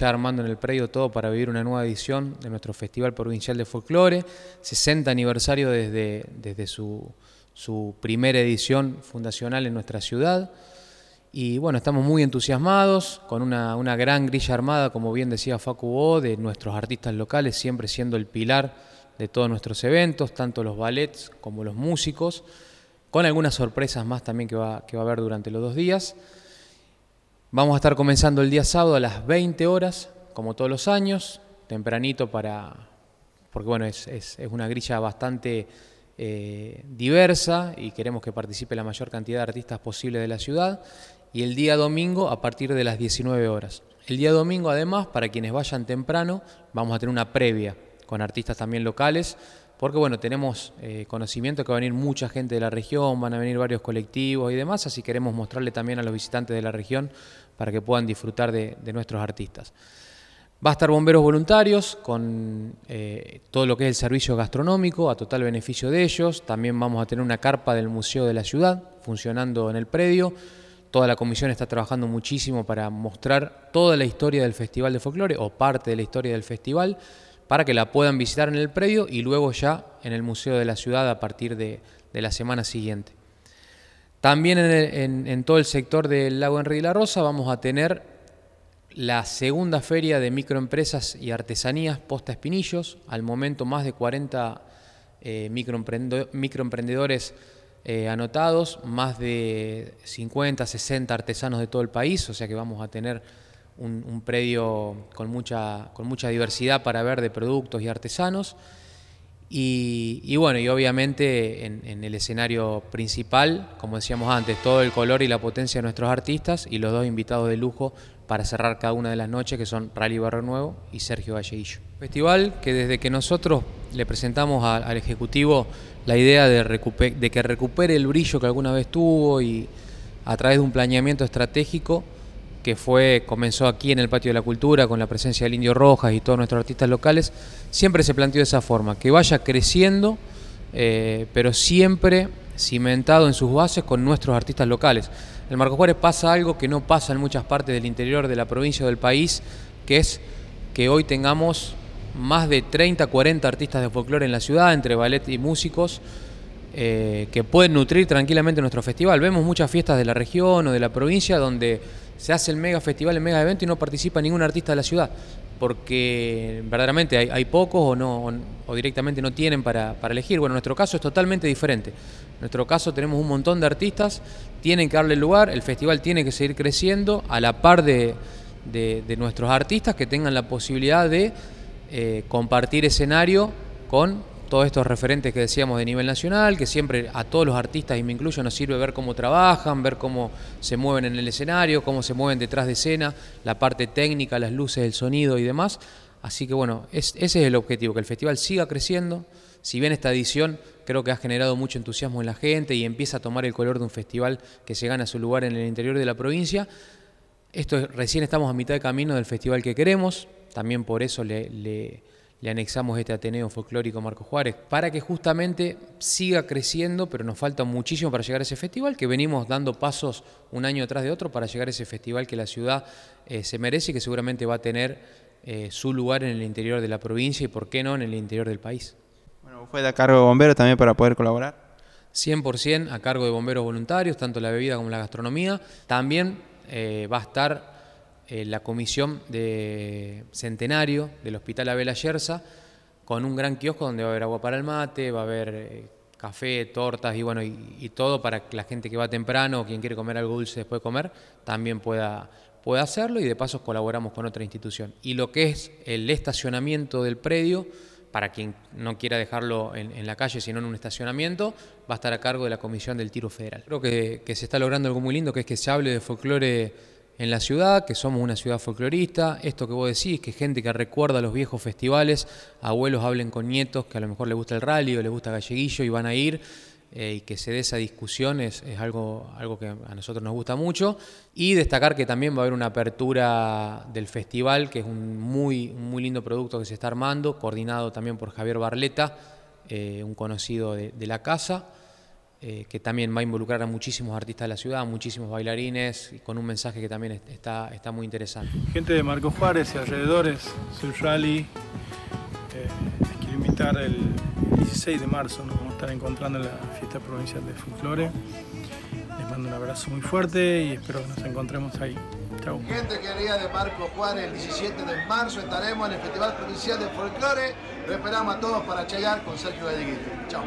ya armando en el predio todo para vivir una nueva edición de nuestro Festival Provincial de Folclore, 60 aniversario desde, desde su, su primera edición fundacional en nuestra ciudad. Y bueno, estamos muy entusiasmados con una, una gran grilla armada, como bien decía Facu de nuestros artistas locales, siempre siendo el pilar de todos nuestros eventos, tanto los ballets como los músicos, con algunas sorpresas más también que va, que va a haber durante los dos días. Vamos a estar comenzando el día sábado a las 20 horas, como todos los años, tempranito para, porque bueno, es, una grilla bastante eh, diversa y queremos que participe la mayor cantidad de artistas posible de la ciudad. Y el día domingo a partir de las 19 horas. El día domingo además, para quienes vayan temprano, vamos a tener una previa con artistas también locales porque bueno, tenemos eh, conocimiento que va a venir mucha gente de la región, van a venir varios colectivos y demás, así queremos mostrarle también a los visitantes de la región para que puedan disfrutar de, nuestros artistas. Va a estar bomberos voluntarios con eh, todo lo que es el servicio gastronómico a total beneficio de ellos. También vamos a tener una carpa del Museo de la Ciudad funcionando en el predio. Toda la comisión está trabajando muchísimo para mostrar toda la historia del Festival de Folclore o parte de la historia del festival para que la puedan visitar en el predio y luego ya en el Museo de la Ciudad a partir de, la semana siguiente. También en, todo el sector del lago enrique de la Rosa vamos a tener la segunda feria de microempresas y artesanías Posta Espinillos, al momento más de 40 eh, microemprendedores eh, anotados, más de 50, 60 artesanos de todo el país, o sea que vamos a tener un, predio con mucha, con mucha diversidad para ver de productos y artesanos. Y, bueno, y obviamente en, el escenario principal, como decíamos antes, todo el color y la potencia de nuestros artistas y los dos invitados de lujo para cerrar cada una de las noches, que son Rally Barrio Nuevo y Sergio Valleillo. Festival que desde que nosotros le presentamos al Ejecutivo la idea de, de que recupere el brillo que alguna vez tuvo y a través de un planeamiento estratégico que fue, comenzó aquí en el Patio de la Cultura con la presencia del Indio Rojas y todos nuestros artistas locales, siempre se planteó de esa forma, que vaya creciendo, eh, pero siempre cimentado en sus bases con nuestros artistas locales. el marco Juárez pasa algo que no pasa en muchas partes del interior de la provincia o del país, que es que hoy tengamos más de 30, 40 artistas de folclore en la ciudad, entre ballet y músicos, eh, que pueden nutrir tranquilamente nuestro festival. Vemos muchas fiestas de la región o de la provincia donde se hace el mega festival, el mega evento y no participa ningún artista de la ciudad, porque verdaderamente hay, pocos o, no, o, directamente no tienen para, elegir. Bueno, nuestro caso es totalmente diferente. En nuestro caso tenemos un montón de artistas, tienen que darle lugar, el festival tiene que seguir creciendo a la par de, nuestros artistas que tengan la posibilidad de eh, compartir escenario con todos estos referentes que decíamos de nivel nacional, que siempre a todos los artistas, y me incluyo, nos sirve ver cómo trabajan, ver cómo se mueven en el escenario, cómo se mueven detrás de escena, la parte técnica, las luces, el sonido y demás. Así que bueno, ese es el objetivo, que el festival siga creciendo. Si bien esta edición creo que ha generado mucho entusiasmo en la gente y empieza a tomar el color de un festival que se gana su lugar en el interior de la provincia, esto recién estamos a mitad de camino del festival que queremos. También por eso le, le le anexamos este Ateneo Folclórico Marco Juárez, para que justamente siga creciendo, pero nos falta muchísimo para llegar a ese festival, que venimos dando pasos un año atrás de otro para llegar a ese festival que la ciudad eh, se merece y que seguramente va a tener eh, su lugar en el interior de la provincia y, por qué no, en el interior del país. Bueno, fue a cargo de bomberos también para poder colaborar. 100% a cargo de bomberos voluntarios, tanto la bebida como la gastronomía. También eh, va a estar eh, la comisión de centenario del Hospital Abela Yerza, con un gran kiosco donde va a haber agua para el mate, va a haber eh, café, tortas y bueno, y, todo para que la gente que va temprano o quien quiere comer algo dulce después de comer, también pueda, pueda hacerlo y de paso colaboramos con otra institución. Y lo que es el estacionamiento del predio, para quien no quiera dejarlo en, la calle, sino en un estacionamiento, va a estar a cargo de la Comisión del Tiro Federal. Creo que, que se está logrando algo muy lindo, que es que se hable de folclore en la ciudad, que somos una ciudad folclorista, esto que vos decís, que gente que recuerda los viejos festivales, abuelos hablen con nietos que a lo mejor les gusta el rally o les gusta galleguillo y van a ir, eh, y que se dé esa discusión es, algo, algo que a nosotros nos gusta mucho. Y destacar que también va a haber una apertura del festival, que es un muy, muy lindo producto que se está armando, coordinado también por Javier Barleta, eh, un conocido de la casa. Eh, que también va a involucrar a muchísimos artistas de la ciudad, muchísimos bailarines, con un mensaje que también está, está muy interesante. Gente de Marcos Juárez y alrededores, soy rally, eh, les quiero invitar el 16 de marzo, nos vamos a estar encontrando en la fiesta provincial de folclore. Les mando un abrazo muy fuerte y espero que nos encontremos ahí. Chao. Gente querida de Marco Juárez, el 17 de marzo estaremos en el Festival Provincial de Folclore. Lo esperamos a todos para chayar con Sergio Galleguito. Chao.